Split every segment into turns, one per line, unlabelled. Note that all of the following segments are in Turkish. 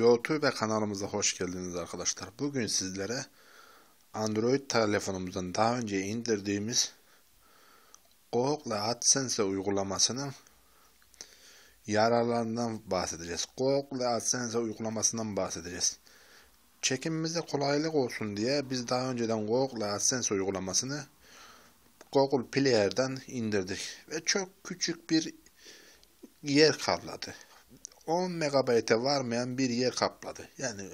YouTube ve kanalımıza hoş geldiniz arkadaşlar. Bugün sizlere Android telefonumuzdan daha önce indirdiğimiz Google AdSense uygulamasının yararlarından bahsedeceğiz. Google AdSense uygulamasından bahsedeceğiz. Çekimimize kolaylık olsun diye biz daha önceden Google AdSense uygulamasını Google Play'den indirdik ve çok küçük bir yer kavladı. 10 megabayte varmayan bir yer kapladı. Yani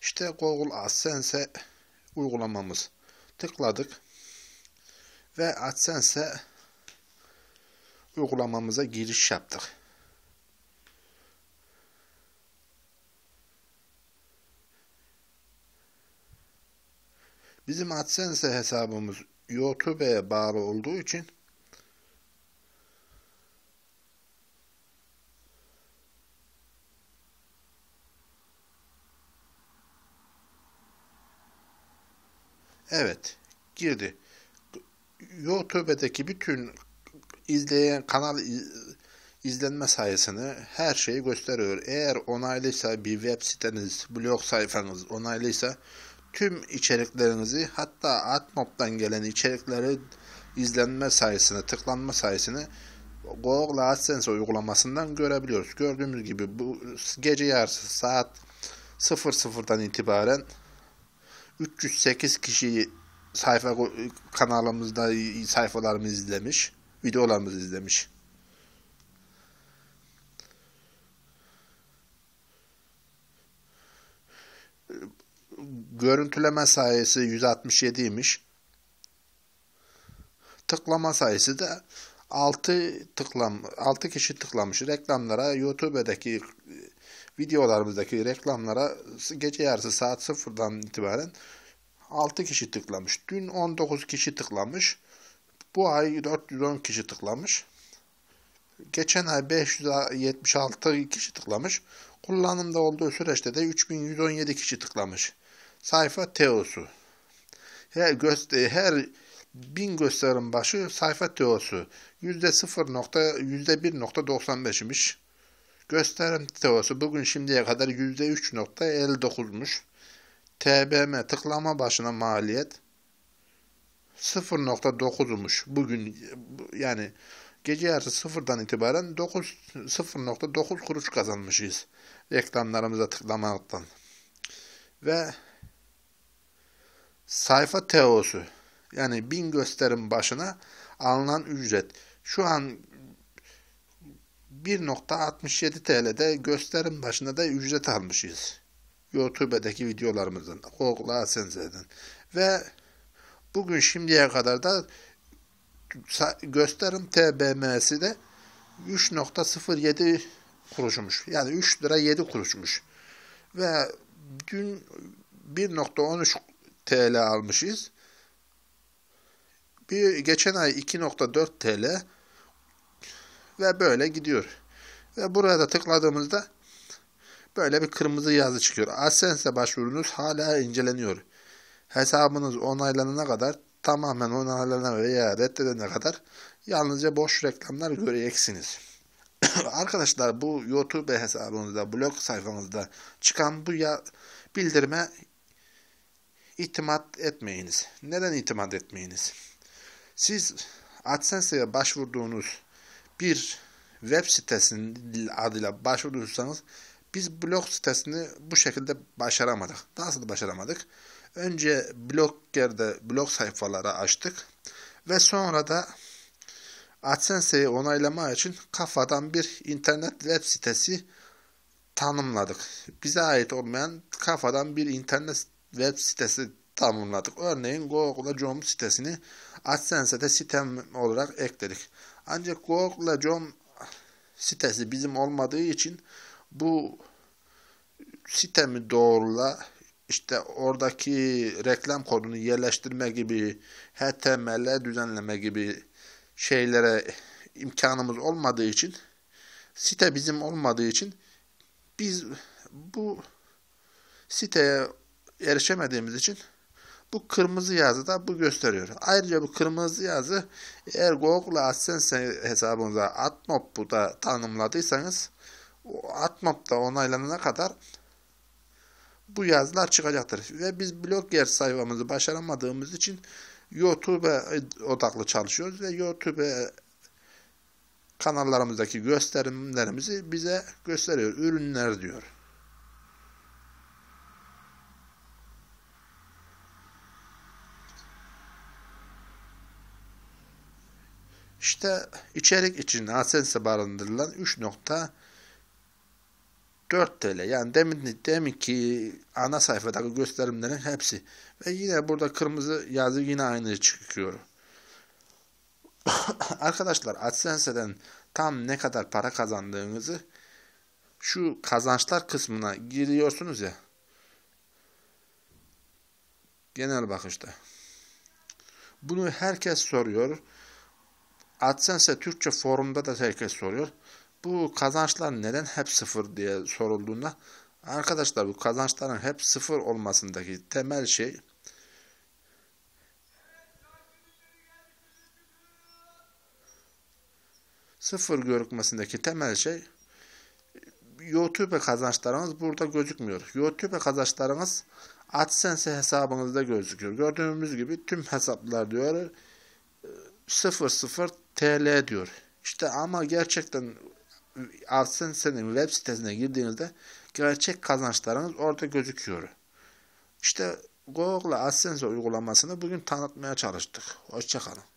işte Google AdSense uygulamamız. Tıkladık ve AdSense uygulamamıza giriş yaptık. Bizim AdSense hesabımız YouTube'a bağlı olduğu için Evet, girdi. YouTube'deki bütün izleyen kanal izlenme sayısını her şeyi gösteriyor. Eğer onaylıysa bir web siteniz, blog sayfanız onaylıysa tüm içeriklerinizi hatta Atmob'dan gelen içerikleri izlenme sayısını, tıklanma sayısını Google AdSense uygulamasından görebiliyoruz. Gördüğümüz gibi bu gece yarısı saat 00'dan itibaren 308 kişi sayfa kanalımızda sayfalarımızı izlemiş. Videolarımızı izlemiş. Görüntüleme sayısı 167'ymiş. Tıklama sayısı da 6 tıklam 6 kişi tıklamış reklamlara YouTube'daki videolarımızdaki reklamlara gece yarısı saat 0'dan itibaren 6 kişi tıklamış. Dün 19 kişi tıklamış. Bu ay 410 kişi tıklamış. Geçen ay 576 kişi tıklamış. Kullanımda olduğu süreçte de 3117 kişi tıklamış. Sayfa teosu. Her, göster her bin gösterim başı sayfa teosu. %0. %1.95'miş. Gösterim teosu bugün şimdiye kadar %3.59'muş. TBM tıklama başına maliyet 0.9'muş. Bugün yani gece yarısı sıfırdan itibaren 9 0.9 kuruş kazanmışız reklamlarımıza tıklamaktan. Ve sayfa teosu yani bin gösterim başına alınan ücret. Şu an 1.67 TL'de gösterim başına da ücret almışız. YouTube'daki videolarımızdan, Google AdSense'den. Ve bugün şimdiye kadar da gösterim TBM'si de 3.07 kuruşmuş. Yani 3 lira 7 kuruşmuş. Ve dün 1.13 TL almışız. Bir geçen ay 2.4 TL, ve böyle gidiyor. Ve buraya da tıkladığımızda böyle bir kırmızı yazı çıkıyor. AdSense başvurunuz hala inceleniyor. Hesabınız onaylanana kadar tamamen onaylanana veya reddedene kadar yalnızca boş reklamlar göreceksiniz. Arkadaşlar bu YouTube hesabınızda, blog sayfanızda çıkan bu ya bildirme itimat etmeyiniz. Neden itimat etmeyiniz? Siz AdSense'ye başvurduğunuz bir web sitesinin adıyla başvurursanız biz blog sitesini bu şekilde başaramadık. Nasıl başaramadık? Önce blog yerde blog sayfaları açtık ve sonra da AdSense'yi onaylama için kafadan bir internet web sitesi tanımladık. Bize ait olmayan kafadan bir internet web sitesi tanımladık. Örneğin Google.com sitesini AdSense'de sitem olarak ekledik. Ancak Google.com sitesi bizim olmadığı için bu sitemi doğrula işte oradaki reklam kodunu yerleştirme gibi HTML düzenleme gibi şeylere imkanımız olmadığı için site bizim olmadığı için biz bu siteye erişemediğimiz için bu kırmızı yazı da bu gösteriyor. Ayrıca bu kırmızı yazı eğer Google AdSense hesabınıza AdMob'u da tanımladıysanız AdMob'da onaylanana kadar bu yazılar çıkacaktır. Ve biz blogger sayfamızı başaramadığımız için YouTube e, odaklı çalışıyoruz ve YouTube e, kanallarımızdaki gösterimlerimizi bize gösteriyor. Ürünler diyor. İşte içerik için AdSense'e barındırılan 3.4 TL. Yani demin, demin ki ana sayfadaki gösterimlerin hepsi. Ve yine burada kırmızı yazı yine aynı çıkıyor. Arkadaşlar AdSense'den tam ne kadar para kazandığınızı şu kazançlar kısmına giriyorsunuz ya. Genel bakışta. Bunu herkes soruyor. AdSense Türkçe forumda da herkes soruyor. Bu kazançlar neden hep sıfır diye sorulduğunda arkadaşlar bu kazançların hep sıfır olmasındaki temel şey sıfır görükmesindeki temel şey YouTube kazançlarınız burada gözükmüyor. YouTube kazançlarınız AdSense hesabınızda gözüküyor. Gördüğümüz gibi tüm hesaplar diyor 00 TL diyor. İşte ama gerçekten AdSense'nin e, web sitesine girdiğinizde gerçek kazançlarınız orada gözüküyor. İşte Google AdSense uygulamasını bugün tanıtmaya çalıştık. Hoşçakalın.